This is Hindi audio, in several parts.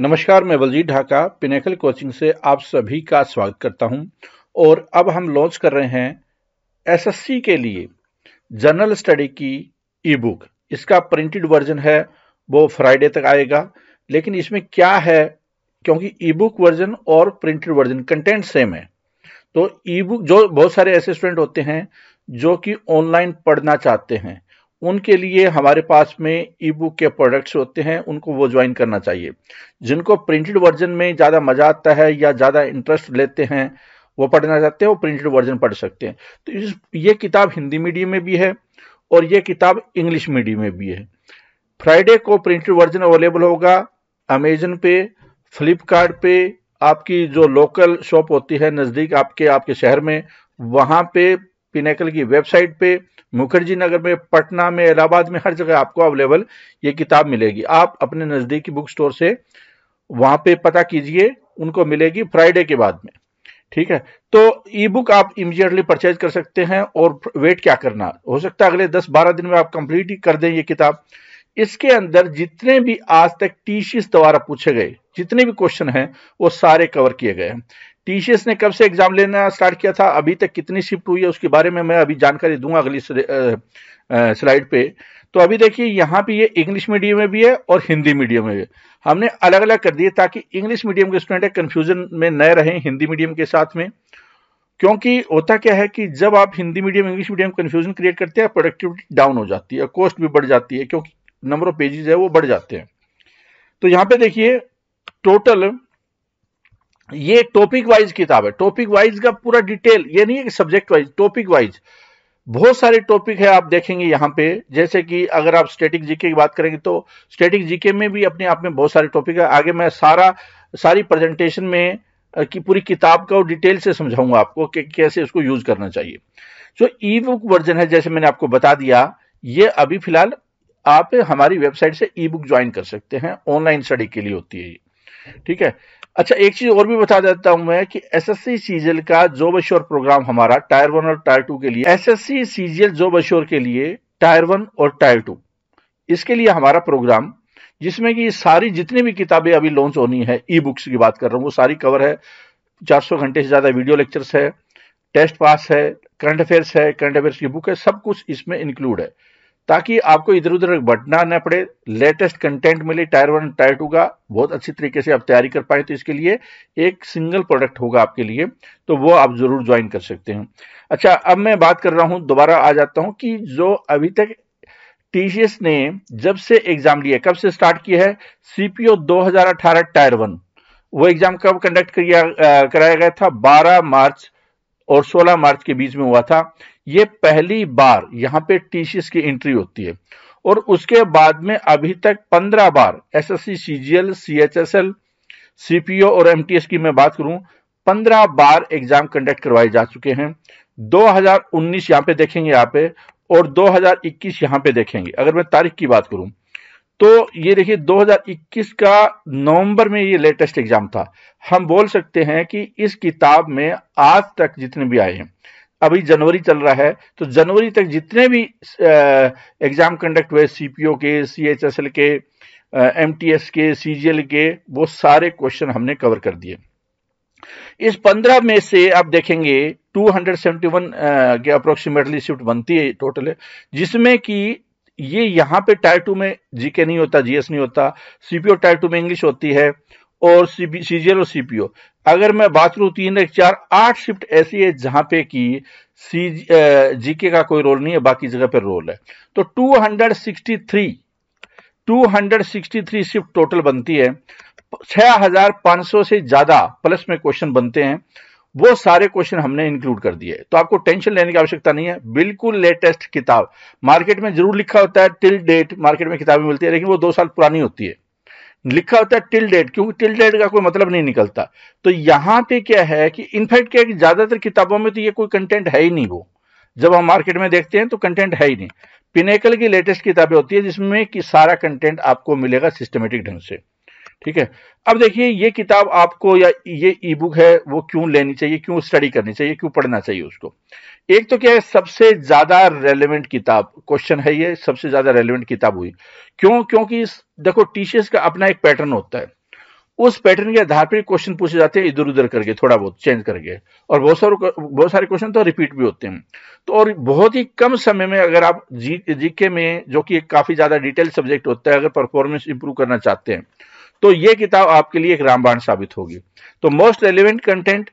नमस्कार मैं बलजीत ढाका पिनेकल कोचिंग से आप सभी का स्वागत करता हूं और अब हम लॉन्च कर रहे हैं एसएससी के लिए जनरल स्टडी की ई बुक इसका प्रिंटेड वर्जन है वो फ्राइडे तक आएगा लेकिन इसमें क्या है क्योंकि ई बुक वर्जन और प्रिंटेड वर्जन कंटेंट सेम है तो ई बुक जो बहुत सारे ऐसे स्टूडेंट होते हैं जो कि ऑनलाइन पढ़ना चाहते हैं उनके लिए हमारे पास में ई बुक के प्रोडक्ट्स होते हैं उनको वो ज्वाइन करना चाहिए जिनको प्रिंटेड वर्जन में ज़्यादा मज़ा आता है या ज़्यादा इंटरेस्ट लेते हैं वो पढ़ना चाहते हैं वो प्रिंटेड वर्जन पढ़ सकते हैं तो इस ये किताब हिंदी मीडियम में भी है और ये किताब इंग्लिश मीडियम में भी है फ्राइडे को प्रिंटेड वर्जन अवेलेबल होगा अमेजन पे फ्लिपकार्ट पे आपकी जो लोकल शॉप होती है नज़दीक आपके आपके शहर में वहाँ पे पिनेकल की वेबसाइट पे मुखर्जी नगर में पटना में इलाहाबाद में हर जगह आपको अवेलेबल ये किताब मिलेगी आप अपने नज़दीकी बुक स्टोर से वहाँ पे पता कीजिए उनको मिलेगी फ्राइडे के बाद में ठीक है तो ई बुक आप इमीजिएटली परचेज कर सकते हैं और वेट क्या करना हो सकता है अगले दस बारह दिन में आप कंप्लीट ही कर दें ये किताब इसके अंदर जितने भी आज तक टीशीस द्वारा पूछे गए जितने भी क्वेश्चन हैं वो सारे कवर किए गए हैं टीसीएस ने कब से एग्जाम लेना स्टार्ट किया था अभी तक कितनी शिफ्ट हुई है उसके बारे में मैं अभी जानकारी दूंगा अगली स्लाइड पे तो अभी देखिए यहाँ पे ये इंग्लिश मीडियम में भी है और हिंदी मीडियम में भी हमने अलग अलग कर दिए ताकि इंग्लिश मीडियम के स्टूडेंट कन्फ्यूजन में न रहे हिंदी मीडियम के साथ में क्योंकि होता क्या है कि जब आप Hindi medium English medium confusion create करते हैं प्रोडक्टिविटी डाउन हो जाती है कॉस्ट भी बढ़ जाती है क्योंकि नंबर ऑफ पेजेस है वो बढ़ जाते हैं तो यहाँ पे देखिए टोटल ये टॉपिक वाइज किताब है टॉपिक वाइज का पूरा डिटेल ये नहीं है कि सब्जेक्ट वाइज टॉपिक वाइज बहुत सारे टॉपिक है आप देखेंगे यहाँ पे जैसे कि अगर आप स्टेटिक जीके की बात करेंगे तो स्टेटिक जीके में भी अपने आप में बहुत सारे टॉपिक है आगे मैं सारा सारी प्रेजेंटेशन में की पूरी किताब का डिटेल से समझाऊंगा आपको कि कैसे इसको यूज करना चाहिए जो ई बुक वर्जन है जैसे मैंने आपको बता दिया ये अभी फिलहाल आप हमारी वेबसाइट से ई बुक ज्वाइन कर सकते हैं ऑनलाइन स्टडी के लिए होती है ये ठीक है अच्छा एक चीज और भी बता देता हूं मैं कि एसएससी सीजीएल का जॉब बशोर प्रोग्राम हमारा टायर वन और टायर टू के लिए एसएससी सीजीएल जॉब बशोर के लिए टायर वन और टायर टू इसके लिए हमारा प्रोग्राम जिसमें कि सारी जितनी भी किताबें अभी लॉन्च होनी है ई बुक्स की बात कर रहा हूं वो सारी कवर है 400 घंटे से ज़्यादा वीडियो लेक्चर्स है टेस्ट पास है करंट अफेयर्स है करंट अफेयर्स की बुक है सब कुछ इसमें इंक्लूड है ताकि आपको इधर उधर बटना न पड़े लेटेस्ट कंटेंट मिले टायर वन टायर टू का बहुत अच्छी तरीके से आप तैयारी कर पाए तो इसके लिए एक सिंगल प्रोडक्ट होगा आपके लिए तो वो आप जरूर ज्वाइन कर सकते हैं अच्छा अब मैं बात कर रहा हूं दोबारा आ जाता हूं कि जो अभी तक टीसीएस ने जब से एग्जाम लिया कब से स्टार्ट किया है सीपीओ दो टायर वन वो एग्जाम कब कंडक्ट किया कराया गया था बारह मार्च और 16 मार्च के बीच में हुआ था ये पहली बार यहाँ पे टीसीएस की एंट्री होती है और उसके बाद में अभी तक पंद्रह बार S S C C G L C H S L CPO और एमटीएस की मैं बात करूं पंद्रह बार एग्जाम कंडक्ट करवाए जा चुके हैं 2019 यहाँ पे देखेंगे यहाँ पे और 2021 यहाँ पे देखेंगे अगर मैं तारीख की बात करूं तो ये देखिए 2021 का नवंबर में ये लेटेस्ट एग्जाम था हम बोल सकते हैं कि इस किताब में आज तक जितने भी आए हैं अभी जनवरी चल रहा है तो जनवरी तक जितने भी एग्जाम कंडक्ट हुए सीपीओ के सीएचएसएल के एमटीएस के सीजीएल के वो सारे क्वेश्चन हमने कवर कर दिए इस पंद्रह में से आप देखेंगे 271 के अप्रोक्सीमेटली शिफ्ट बनती है टोटल जिसमें कि ये यहां पे टायर टू में जीके नहीं होता जीएस नहीं होता सीपीओ टायर टू में इंग्लिश होती है और सीजीएल और सीपीओ अगर मैं बात करूं तीन एक चार आठ शिफ्ट ऐसी है जहां पे कि सी जीके का कोई रोल नहीं है बाकी जगह पे रोल है तो 263 263 शिफ्ट टोटल बनती है 6500 से ज्यादा प्लस में क्वेश्चन बनते हैं वो सारे क्वेश्चन हमने इंक्लूड कर दिए तो आपको टेंशन लेने की आवश्यकता नहीं है बिल्कुल लेटेस्ट किताब मार्केट में जरूर लिखा होता है टिल डेट मार्केट में किताबें मिलती है लेकिन वो दो साल पुरानी होती है लिखा होता है टिल डेट क्योंकि टिल डेट का कोई मतलब नहीं निकलता तो यहाँ पे क्या है कि इनफैक्ट क्या है ज्यादातर किताबों में तो ये कोई कंटेंट है ही नहीं वो जब हम मार्केट में देखते हैं तो कंटेंट है ही नहीं पिनेकल की लेटेस्ट किताबें होती है जिसमें कि सारा कंटेंट आपको मिलेगा सिस्टमेटिक ढंग से ठीक है अब देखिए ये किताब आपको या ये ई बुक है वो क्यों लेनी चाहिए क्यों स्टडी करनी चाहिए क्यों पढ़ना चाहिए उसको एक तो क्या है सबसे ज्यादा रेलिवेंट किताब क्वेश्चन है ये सबसे ज्यादा रेलिवेंट किताब हुई क्यों क्योंकि देखो टीचर्स का अपना एक पैटर्न होता है उस पैटर्न के आधार पर क्वेश्चन पूछे जाते हैं इधर उधर करके थोड़ा बहुत चेंज करके और बहुत सारे बहुत सारे क्वेश्चन तो रिपीट भी होते हैं तो और बहुत ही कम समय में अगर आप जी जीके में जो कि एक काफी ज्यादा डिटेल सब्जेक्ट होता है अगर परफॉर्मेंस इंप्रूव करना चाहते हैं तो ये किताब आपके लिए एक रामबाण साबित होगी तो मोस्ट रेलिवेंट कंटेंट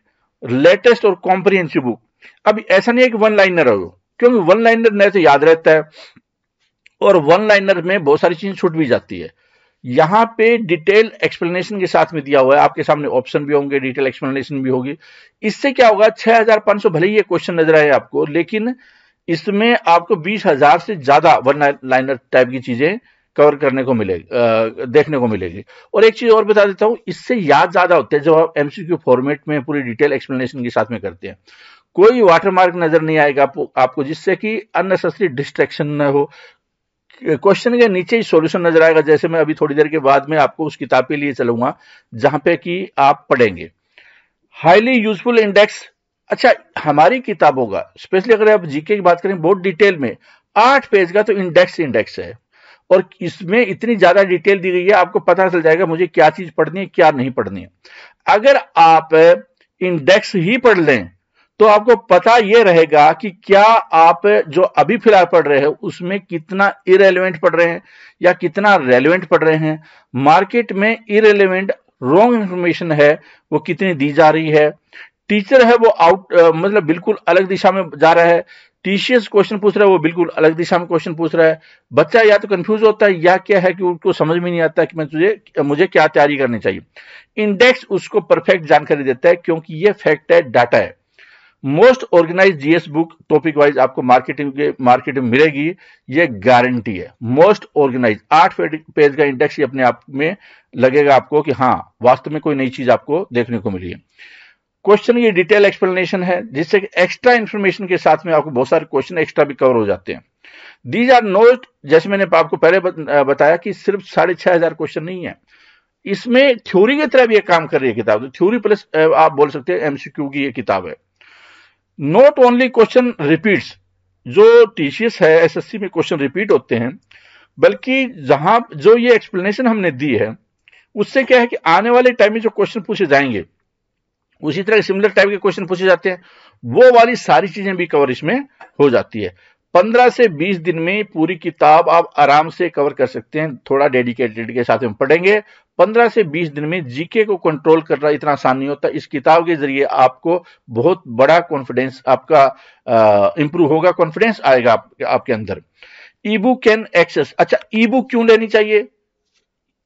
लेटेस्ट और कॉम्प्रिहेंसिव बुक अब ऐसा नहीं है कि वन लाइनर हो क्योंकि वन लाइनर नहीं तो याद रहता है और वन लाइनर में बहुत सारी चीज छूट भी जाती है यहां पे डिटेल एक्सप्लेनेशन के साथ में दिया हुआ है आपके सामने ऑप्शन भी होंगे डिटेल एक्सप्लेनेशन भी होगी इससे क्या होगा 6500 भले ही ये क्वेश्चन नजर आए आपको लेकिन इसमें आपको 20000 से ज्यादा वन लाइनर टाइप की चीजें कवर करने को मिलेगी देखने को मिलेगी और एक चीज और बता देता हूं इससे याद ज्यादा होते हैं जब आप एमसीक्यू फॉर्मेट में पूरी डिटेल एक्सप्लेनेशन के साथ में करते हैं कोई वाटरमार्क नजर नहीं आएगा आपको आपको जिससे कि अननेसेसरी डिस्ट्रैक्शन न हो क्वेश्चन के नीचे ही सॉल्यूशन नजर आएगा जैसे मैं अभी थोड़ी देर के बाद में आपको उस किताब के लिए चलूंगा जहां पे कि आप पढ़ेंगे हाईली यूजफुल इंडेक्स अच्छा हमारी किताबों का स्पेशली अगर आप जीके की बात करें बहुत डिटेल में आठ पेज का तो इंडेक्स इंडेक्स है और इसमें इतनी ज्यादा डिटेल दी गई है आपको पता चल जाएगा मुझे क्या चीज पढ़नी है क्या नहीं पढ़नी है अगर आप इंडेक्स ही पढ़ लें तो आपको पता यह रहेगा कि क्या आप जो अभी फिलहाल पढ़ रहे हैं उसमें कितना इरेलीवेंट पढ़ रहे हैं या कितना रेलिवेंट पढ़ रहे हैं मार्केट में इरेलीवेंट रॉन्ग इंफॉर्मेशन है वो कितनी दी जा रही है टीचर है वो आउट मतलब बिल्कुल अलग दिशा में जा रहा है टीशियस क्वेश्चन पूछ रहा है वो बिल्कुल अलग दिशा में क्वेश्चन पूछ रहा है बच्चा या तो कंफ्यूज होता है या क्या है कि उसको समझ में नहीं आता कि मैं तुझे मुझे क्या तैयारी करनी चाहिए इंडेक्स उसको परफेक्ट जानकारी देता है क्योंकि ये फैक्ट है डाटा है most organise GS book topic wise आपको मार्केटिंग के मार्केट में मिलेगी ये गारंटी है मोस्ट ऑर्गेनाइज आठ पेज का इंडेक्स ही अपने आप में लगेगा आपको कि हाँ वास्तव में कोई नई चीज आपको देखने को मिली है क्वेश्चन ये डिटेल एक्सप्लेनेशन है जिससे एक्स्ट्रा इन्फॉर्मेशन के साथ में आपको बहुत सारे क्वेश्चन एक्स्ट्रा भी कवर हो जाते हैं दीज आर नोट जैसे मैंने आपको पहले बताया कि सिर्फ साढ़े छह हजार क्वेश्चन नहीं है इसमें थ्योरी की तरह भी एक काम कर रही है किताब तो थ्योरी प्लस आप बोल सकते हैं एमसीक्यू की ये किताब है नॉट ओनली क्वेश्चन रिपीट्स जो टीसीएस है एसएससी में क्वेश्चन रिपीट होते हैं बल्कि जहां जो ये एक्सप्लेनेशन हमने दी है उससे क्या है कि आने वाले टाइम में जो क्वेश्चन पूछे जाएंगे उसी तरह सिमिलर टाइप के क्वेश्चन पूछे जाते हैं वो वाली सारी चीजें भी कवर इसमें हो जाती है पंद्रह से बीस दिन में पूरी किताब आप आराम से कवर कर सकते हैं थोड़ा डेडिकेटेड के साथ में पढ़ेंगे पंद्रह से बीस दिन में जीके को कंट्रोल करना इतना आसान नहीं होता इस किताब के जरिए आपको बहुत बड़ा कॉन्फिडेंस आपका इंप्रूव होगा कॉन्फिडेंस आएगा आप, आपके अंदर ई बुक कैन एक्सेस अच्छा ई बुक क्यों लेनी चाहिए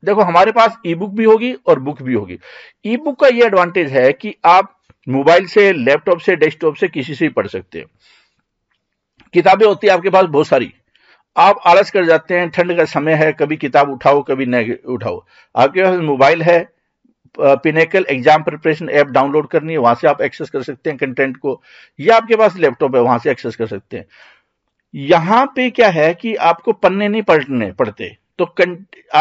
देखो हमारे पास ई बुक भी होगी और बुक भी होगी ई बुक का ये एडवांटेज है कि आप मोबाइल से लैपटॉप से डेस्कटॉप से किसी से भी पढ़ सकते हैं किताबें होती है आपके पास बहुत सारी आप आलस कर जाते हैं ठंड का समय है कभी किताब उठाओ कभी नहीं उठाओ आपके पास मोबाइल है Pinnacle exam preparation app download करनी है वहां से आप एक्सेस कर सकते हैं कंटेंट को या आपके पास लैपटॉप है वहां से एक्सेस कर सकते हैं यहां पे क्या है कि आपको पन्ने नहीं पलटने पड़ते तो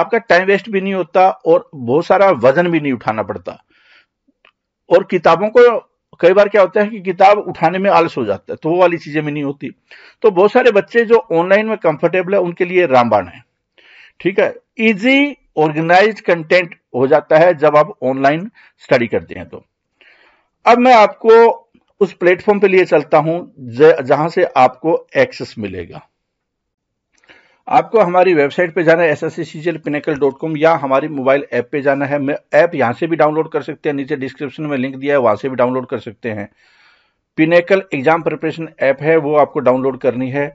आपका टाइम वेस्ट भी नहीं होता और बहुत सारा वजन भी नहीं उठाना पड़ता और किताबों को कई बार क्या होता है कि किताब उठाने में आलस हो जाता है तो वो वाली चीजें भी नहीं होती तो बहुत सारे बच्चे जो ऑनलाइन में कंफर्टेबल है उनके लिए रामबाण है ठीक है इजी ऑर्गेनाइज कंटेंट हो जाता है जब आप ऑनलाइन स्टडी करते हैं तो अब मैं आपको उस प्लेटफॉर्म पे लिए चलता हूं जहां से आपको एक्सेस मिलेगा आपको हमारी वेबसाइट पे जाना है S S C Pinnacle dot com या हमारी मोबाइल ऐप पे जाना है मैं ऐप यहाँ से भी डाउनलोड कर सकते हैं नीचे डिस्क्रिप्शन में लिंक दिया है वहाँ से भी डाउनलोड कर सकते हैं पिनेकल एग्जाम प्रिपरेशन ऐप है वो आपको डाउनलोड करनी है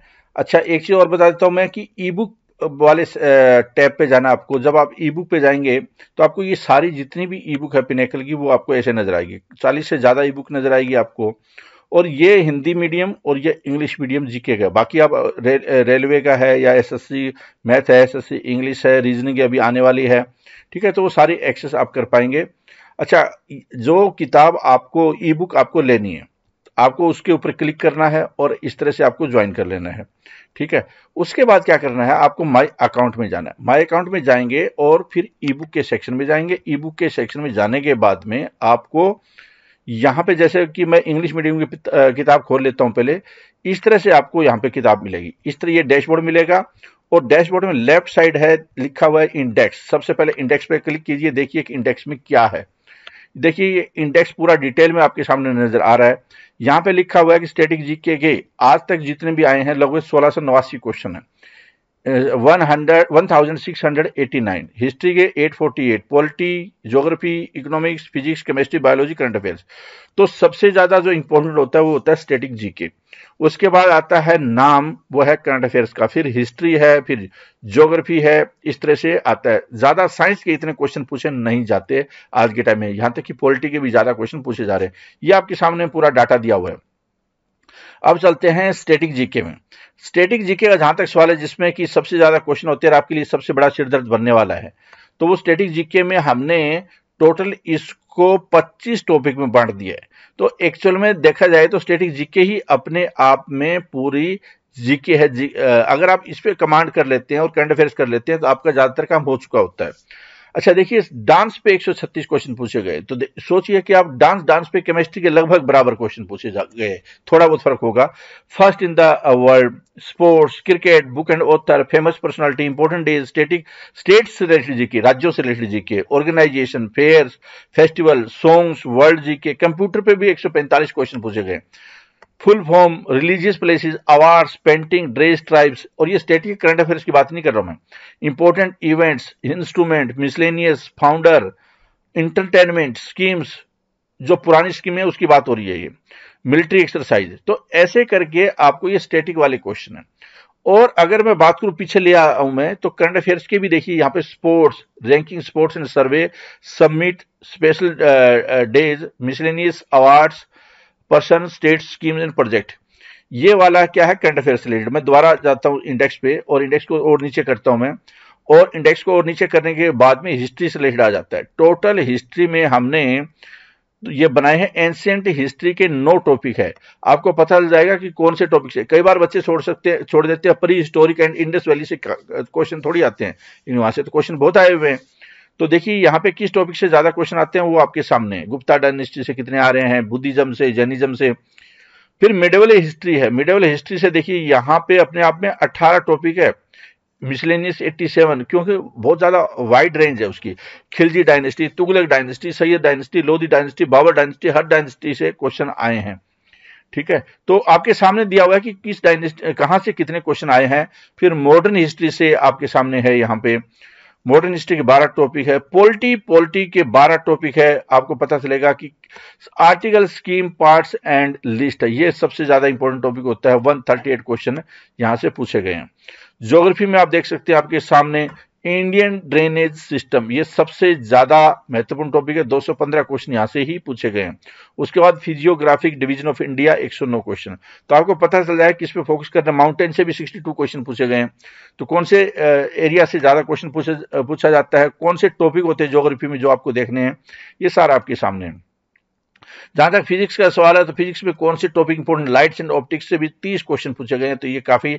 अच्छा एक चीज़ और बता देता हूँ मैं कि ई बुक वाले टैब पे जाना आपको जब आप ई बुक पे जाएंगे तो आपको ये सारी जितनी भी ई बुक है पिनेकल की वो आपको ऐसे नजर आएगी चालीस से ज़्यादा ई बुक नजर आएगी आपको और ये हिंदी मीडियम और ये इंग्लिश मीडियम जीके का बाकी आप रे, रेलवे का है या एसएससी मैथ है एसएससी इंग्लिश है रीजनिंग अभी आने वाली है ठीक है तो वो सारी एक्सेस आप कर पाएंगे अच्छा जो किताब आपको ई बुक आपको लेनी है आपको उसके ऊपर क्लिक करना है और इस तरह से आपको ज्वाइन कर लेना है ठीक है उसके बाद क्या करना है आपको माय अकाउंट में जाना है माय अकाउंट में जाएंगे और फिर ई बुक के सेक्शन में जाएंगे ई बुक के सेक्शन में जाने के बाद में आपको यहाँ पे जैसे कि मैं इंग्लिश मीडियम की किताब खोल लेता हूँ पहले इस तरह से आपको यहाँ पे किताब मिलेगी इस तरह ये डैशबोर्ड मिलेगा और डैशबोर्ड में लेफ्ट साइड है लिखा हुआ है इंडेक्स सबसे पहले इंडेक्स पे क्लिक कीजिए देखिए कि इंडेक्स में क्या है देखिए ये इंडेक्स पूरा डिटेल में आपके सामने नजर आ रहा है यहाँ पे लिखा हुआ है कि स्टेटिक जीके के आज तक जितने भी आए हैं लगभग सोलह सौ नवासी क्वेश्चन है one hundred one thousand six hundred nine history के eight forty eight polity geography economics physics chemistry biology current affairs तो सबसे ज़्यादा जो इंपॉर्टेंट होता है वो होता है स्टेटिक जी के उसके बाद आता है नाम वो है करंट अफेयर्स का फिर हिस्ट्री है फिर ज्योग्राफी है इस तरह से आता है ज़्यादा साइंस के इतने क्वेश्चन पूछे नहीं जाते आज के टाइम में यहाँ तक कि पॉलिटी के भी ज़्यादा क्वेश्चन पूछे जा रहे हैं ये आपके सामने पूरा डाटा दिया हुआ है अब चलते हैं स्टेटिक जीके में स्टेटिक जीके का जहां तक सवाल है जिसमें कि सबसे ज्यादा क्वेश्चन होते हैं आपके लिए सबसे बड़ा सिरदर्द बनने वाला है तो वो स्टेटिक जीके में हमने टोटल इसको 25 टॉपिक में बांट दिया है तो एक्चुअल में देखा जाए तो स्टेटिक जीके ही अपने आप में पूरी जीके है जी अगर आप इस पर कमांड कर लेते हैं और करंट अफेयर्स कर लेते हैं तो आपका ज्यादातर काम हो चुका होता है अच्छा देखिए डांस पे 136 क्वेश्चन पूछे गए तो सोचिए कि आप डांस डांस पे केमिस्ट्री के लगभग बराबर क्वेश्चन पूछे गए थोड़ा बहुत फर्क होगा first in the world sports cricket book and author famous personality important days static state से रिलेटेड जीके राज्यों से related GK organisation fair festival songs world GK computer पे भी एक क्वेश्चन पूछे गए full form religious places awards painting dress tribes और ये स्टेट के करंट अफेयर्स की बात नहीं कर रहा हूं मैं important events instrument miscellaneous founder entertainment schemes जो पुरानी स्कीम है उसकी बात हो रही है ये मिलिट्री एक्सरसाइज तो ऐसे करके आपको ये स्टेटिक वाले क्वेश्चन है और अगर मैं बात करूं पीछे ले आऊं मैं तो करंट अफेयर्स के भी देखिए यहाँ पे sports ranking sports and survey submit special days miscellaneous awards person state scheme and project ये वाला क्या है करंट अफेयर रिलेटेड मैं दोबारा जाता हूँ इंडेक्स पे और इंडेक्स को और नीचे करता हूँ मैं और इंडेक्स को और नीचे करने के बाद में हिस्ट्री से रिलेटेड आ जाता है टोटल हिस्ट्री में हमने ये बनाए हैं एंशियंट हिस्ट्री के नौ टॉपिक है आपको पता चल जाएगा कि कौन से टॉपिक से कई बार बच्चे छोड़ सकते छोड़ देते हैं prehistoric and Indus valley से क्वेश्चन थोड़ी आते हैं इन वहां से तो क्वेश्चन बहुत आए हुए हैं तो देखिए यहाँ पे किस टॉपिक से ज्यादा क्वेश्चन आते हैं वो आपके सामने गुप्ता डायनेस्टी से कितने आ रहे हैं बुद्धिज्म से जैनिज्म से फिर मिडेवल हिस्ट्री है मिडेवल हिस्ट्री से देखिए यहाँ पे अपने आप में अट्ठारह टॉपिक है मिसलेनियस 87 क्योंकि बहुत ज़्यादा वाइड रेंज है उसकी Khilji dynasty Tughlaq dynasty Sayyid dynasty Lodhi dynasty Babur dynasty हर डायनेस्टी से क्वेश्चन आए हैं ठीक है तो आपके सामने दिया हुआ है कि किस डायनेस्टी कहाँ से कितने क्वेश्चन आए हैं फिर मॉडर्न हिस्ट्री से आपके सामने है यहाँ पे मॉडर्निस्टी के बारह टॉपिक है पोल्टी पोल्टी के बारह टॉपिक है आपको पता चलेगा कि article scheme parts and list है ये सबसे ज्यादा इंपॉर्टेंट टॉपिक होता है 138 क्वेश्चन यहां से पूछे गए हैं ज्योग्राफी में आप देख सकते हैं आपके सामने इंडियन ड्रेनेज सिस्टम ये सबसे ज्यादा महत्वपूर्ण टॉपिक है 215 क्वेश्चन यहां से ही पूछे गए हैं उसके बाद physiographic division of India 109 question तो आपको पता चल जाए किस पे फोकस करना माउंटेन से भी 62 क्वेश्चन पूछे गए हैं तो कौन से एरिया से ज्यादा क्वेश्चन पूछा जाता है कौन से टॉपिक होते हैं जोग्राफी में जो आपको देखने हैं ये सारा आपके सामने है जहां तक फिजिक्स का सवाल है तो फिजिक्स में कौन से topic important lights and optics से भी तीस क्वेश्चन पूछे गए हैं तो ये काफी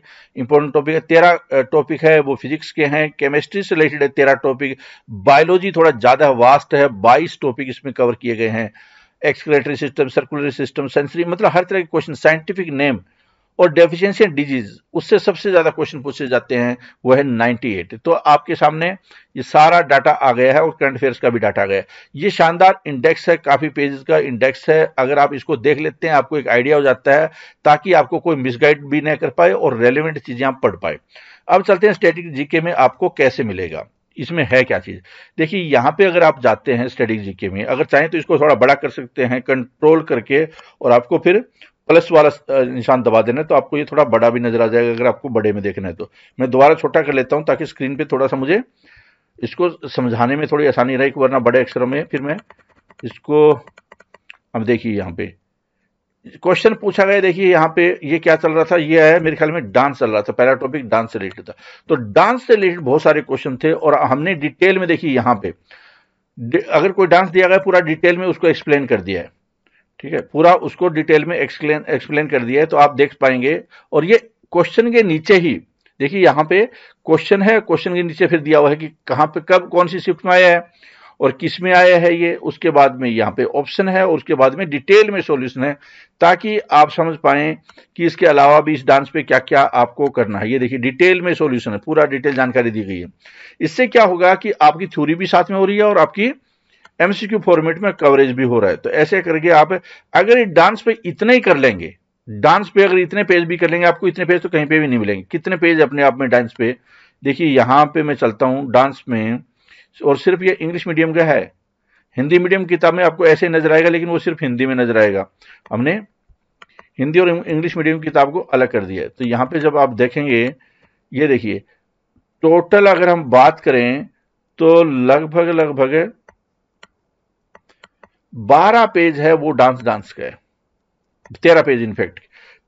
इंपोर्टेंट टॉपिक है तेरह टॉपिक है वो फिजिक्स के हैं केमिस्ट्री से रिलेटेड है तेरह टॉपिक बायोलॉजी थोड़ा ज्यादा वास्ट है बाईस टॉपिक इसमें कवर किए गए हैं excretory system circulatory system sensory मतलब हर तरह के क्वेश्चन साइंटिफिक नेम और डेफिशिएंसी एंड डिजीज उससे सबसे ज्यादा क्वेश्चन पूछे जाते हैं वो है एट तो आपके सामने ये सारा डाटा आ गया है और करंट अफेयर्स का भी डाटा आ गया है ये शानदार इंडेक्स है काफी पेजेस का इंडेक्स है अगर आप इसको देख लेते हैं आपको एक आइडिया हो जाता है ताकि आपको कोई मिसगाइड भी ना कर पाए और रेलिवेंट चीजें आप पढ़ पाए अब चलते हैं स्टेटिक जीके में आपको कैसे मिलेगा इसमें है क्या चीज़ देखिए यहां पे अगर आप जाते हैं स्टडी जीके में अगर चाहें तो इसको थोड़ा बड़ा कर सकते हैं कंट्रोल करके और आपको फिर प्लस वाला निशान दबा देना तो आपको ये थोड़ा बड़ा भी नजर आ जाएगा अगर आपको बड़े में देखना है तो मैं दोबारा छोटा कर लेता हूँ ताकि स्क्रीन पर थोड़ा सा मुझे इसको समझाने में थोड़ी आसानी रहे वरना बड़े अक्षरों में फिर मैं इसको अब देखिए यहाँ पे क्वेश्चन पूछा गया देखिए यहाँ पे ये क्या चल रहा था ये है मेरे ख्याल में डांस चल रहा था पहला टॉपिक डांस से रिलेटेड था तो डांस से रिलेटेड बहुत सारे क्वेश्चन थे और हमने डिटेल में देखिए यहाँ पे अगर कोई डांस दिया गया पूरा डिटेल में उसको एक्सप्लेन कर दिया है ठीक है पूरा उसको डिटेल में एक्सप्लेन एक्सप्लेन कर दिया है तो आप देख पाएंगे और ये क्वेश्चन के नीचे ही देखिए यहां पे क्वेश्चन है क्वेश्चन के नीचे फिर दिया हुआ है कि कहां पे कब कौन सी शिफ्ट में आया है और किस में आया है ये उसके बाद में यहां पे ऑप्शन है और उसके बाद में डिटेल में सॉल्यूशन है ताकि आप समझ पाए कि इसके अलावा भी इस डांस पे क्या क्या आपको करना है ये देखिए डिटेल में सॉल्यूशन है पूरा डिटेल जानकारी दी गई है इससे क्या होगा कि आपकी थ्योरी भी साथ में हो रही है और आपकी एमसीक्यू फॉर्मेट में कवरेज भी हो रहा है तो ऐसे करके आप अगर ये डांस पे इतने ही कर लेंगे डांस पे अगर इतने पेज भी कर लेंगे आपको इतने पेज तो कहीं पे भी नहीं मिलेंगे कितने पेज अपने आप में डांस पे देखिए यहाँ पे मैं चलता हूँ डांस में और सिर्फ ये इंग्लिश मीडियम का है हिंदी मीडियम किताब में आपको ऐसे नजर आएगा लेकिन वो सिर्फ हिंदी में नजर आएगा हमने हिंदी और इंग्लिश मीडियम किताब को अलग कर दिया है तो यहाँ पे जब आप देखेंगे ये देखिए टोटल अगर हम बात करें तो लगभग लगभग बारह पेज है वो डांस डांस का है तेरह पेज इनफैक्ट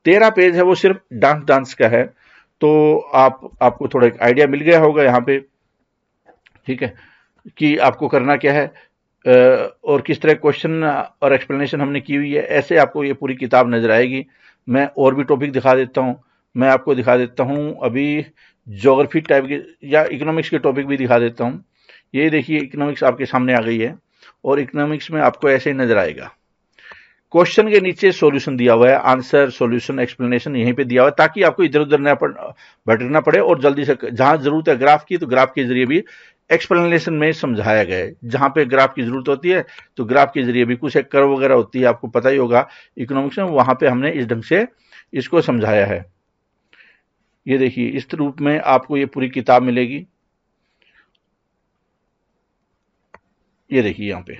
तेरह पेज है वो सिर्फ डांस डांस का है तो आप आपको थोड़ा एक आइडिया मिल गया होगा यहाँ पे ठीक है कि आपको करना क्या है और किस तरह क्वेश्चन और एक्सप्लेनेशन हमने की हुई है ऐसे आपको ये पूरी किताब नज़र आएगी मैं और भी टॉपिक दिखा देता हूँ मैं आपको दिखा देता हूँ अभी जोग्राफी टाइप के या इकोनॉमिक्स के टॉपिक भी दिखा देता हूँ ये देखिए इकोनॉमिक्स आपके सामने आ गई है और इकोनॉमिक्स में आपको ऐसे ही नजर आएगा क्वेश्चन के नीचे सॉल्यूशन दिया हुआ है आंसर सॉल्यूशन एक्सप्लेनेशन यहीं पे दिया हुआ है ताकि आपको इधर उधर ना भटकना पड़े और जल्दी से जहां जरूरत है ग्राफ की तो ग्राफ के जरिए भी एक्सप्लेनेशन में समझाया गया है जहां पे ग्राफ की जरूरत होती है तो ग्राफ के जरिए भी कुछ एक कर वगैरह होती है आपको पता ही होगा इकोनॉमिक्स में वहां पर हमने इस ढंग से इसको समझाया है ये देखिए इस रूप में आपको ये पूरी किताब मिलेगी ये देखिए यहाँ पे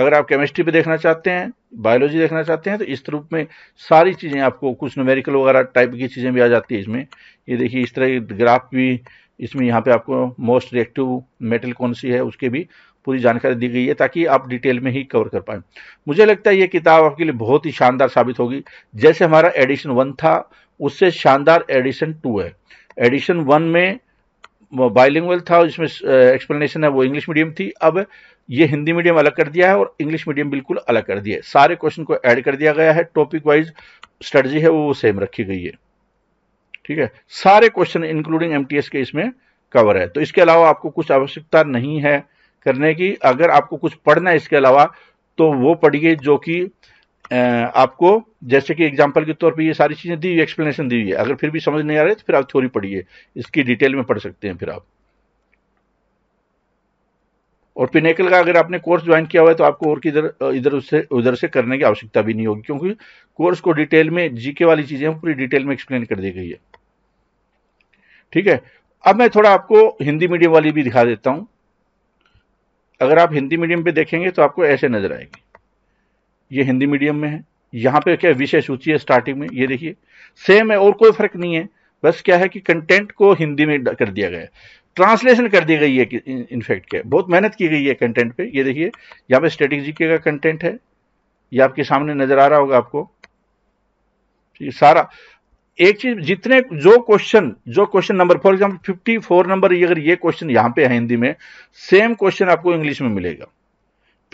अगर आप केमिस्ट्री पे देखना चाहते हैं बायोलॉजी देखना चाहते हैं तो इस रूप में सारी चीज़ें आपको कुछ न्यूमेरिकल वगैरह टाइप की चीज़ें भी आ जाती है इसमें ये देखिए इस तरह की ग्राफ भी इसमें यहाँ पे आपको मोस्ट रिएक्टिव मेटल कौन सी है उसके भी पूरी जानकारी दी गई है ताकि आप डिटेल में ही कवर कर पाएँ मुझे लगता है ये किताब आपके लिए बहुत ही शानदार साबित होगी जैसे हमारा एडिशन वन था उससे शानदार एडिशन टू है एडिशन वन में बाइलिंगल था जिसमें एक्सप्लेनेशन uh, है वो इंग्लिश मीडियम थी अब ये हिंदी मीडियम अलग कर दिया है और इंग्लिश मीडियम बिल्कुल अलग कर दिया है सारे क्वेश्चन को ऐड कर दिया गया है टॉपिक वाइज स्ट्रेटजी है वो सेम रखी गई है ठीक है सारे क्वेश्चन इंक्लूडिंग एमटीएस के इसमें कवर है तो इसके अलावा आपको कुछ आवश्यकता नहीं है करने की अगर आपको कुछ पढ़ना है इसके अलावा तो वो पढ़िए जो कि आपको जैसे कि एग्जाम्पल के तौर पे ये सारी चीज़ें दी हुई एक्सप्लेनेशन दी हुई है अगर फिर भी समझ नहीं आ रही तो फिर आप थ्योरी पढ़िए इसकी डिटेल में पढ़ सकते हैं फिर आप और पिनेकल का अगर आपने कोर्स ज्वाइन किया हुआ है तो आपको और किधर इधर उससे उधर से करने की आवश्यकता भी नहीं होगी क्योंकि कोर्स को डिटेल में जीके वाली चीजें पूरी डिटेल में एक्सप्लेन कर दी गई है ठीक है अब मैं थोड़ा आपको हिंदी मीडियम वाली भी दिखा देता हूं अगर आप हिंदी मीडियम पर देखेंगे तो आपको ऐसे नजर आएगी ये हिंदी मीडियम में है यहाँ पर क्या विषय सूची है स्टार्टिंग में ये देखिए सेम है और कोई फर्क नहीं है बस क्या है कि कंटेंट को हिंदी में कर दिया गया है ट्रांसलेशन कर दी गई है इनफैक्ट के बहुत मेहनत की गई है कंटेंट पे ये देखिए यहाँ पे स्ट्रेटेजी का कंटेंट है ये आपके सामने नजर आ रहा होगा आपको सारा एक चीज जितने जो क्वेश्चन जो question number for example fifty four number अगर ये क्वेश्चन यहाँ पे है हिंदी में सेम क्वेश्चन आपको इंग्लिश में मिलेगा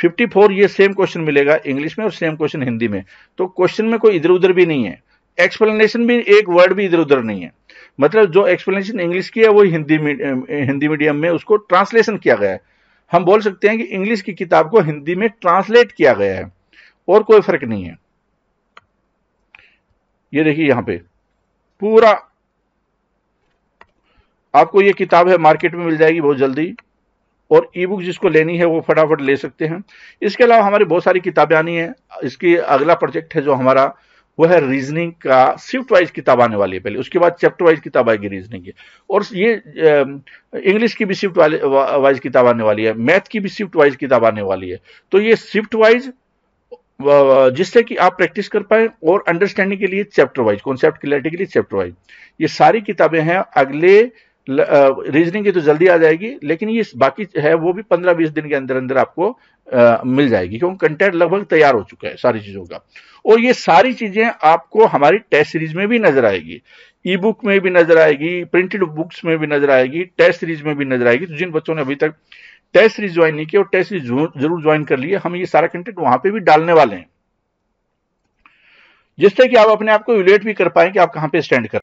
54 ये सेम क्वेश्चन मिलेगा इंग्लिश में और सेम क्वेश्चन हिंदी में तो क्वेश्चन में कोई इधर उधर भी नहीं है एक्सप्लेनेशन भी एक वर्ड भी इधर उधर नहीं है मतलब जो एक्सप्लेनेशन इंग्लिश की है वो हिंदी हिंदी मीडियम में उसको ट्रांसलेशन किया गया है हम बोल सकते हैं कि इंग्लिश की किताब को हिंदी में ट्रांसलेट किया गया है और कोई फर्क नहीं है ये देखिए यहां पे पूरा आपको ये किताब है मार्केट में मिल जाएगी बहुत जल्दी और ई बुक जिसको लेनी है वो फटाफट ले सकते हैं इसके अलावा हमारी बहुत सारी किताबें आनी है इसकी अगला प्रोजेक्ट है जो हमारा वो है रीजनिंग का शिफ्ट वाइज किताब आने वाली है पहले उसके बाद चैप्टर वाइज किताब आएगी रीजनिंग की और ये इंग्लिश की भी शिफ्ट वाइज किताब आने वाली है मैथ की भी शिफ्ट वाइज किताब आने वाली है तो ये शिफ्ट वाइज जिससे कि आप प्रैक्टिस कर पाए और अंडरस्टैंडिंग के लिए चैप्टर वाइज कॉन्सेप्ट क्लियरिटी के लिए चैप्टर वाइज ये सारी किताबें हैं अगले रीजनिंग की तो जल्दी आ जाएगी लेकिन ये बाकी है वो भी पंद्रह बीस दिन के अंदर अंदर आपको आ, मिल जाएगी क्योंकि कंटेंट लगभग तैयार हो चुका है सारी चीज़ों का और ये सारी चीज़ें आपको हमारी टेस्ट सीरीज में भी नजर आएगी ई बुक में भी नजर आएगी प्रिंटेड बुक्स में भी नजर आएगी टेस्ट सीरीज में भी नजर आएगी तो जिन बच्चों ने अभी तक टेस्ट सीरीज ज्वाइन नहीं किया और टेस्ट सीरीज जरूर ज्वाइन कर लिए हम ये सारा कंटेंट वहां पर भी डालने वाले हैं जिससे कि आप अपने आप को इवेलेट भी कर पाए कि आप कहां पर स्टैंड कर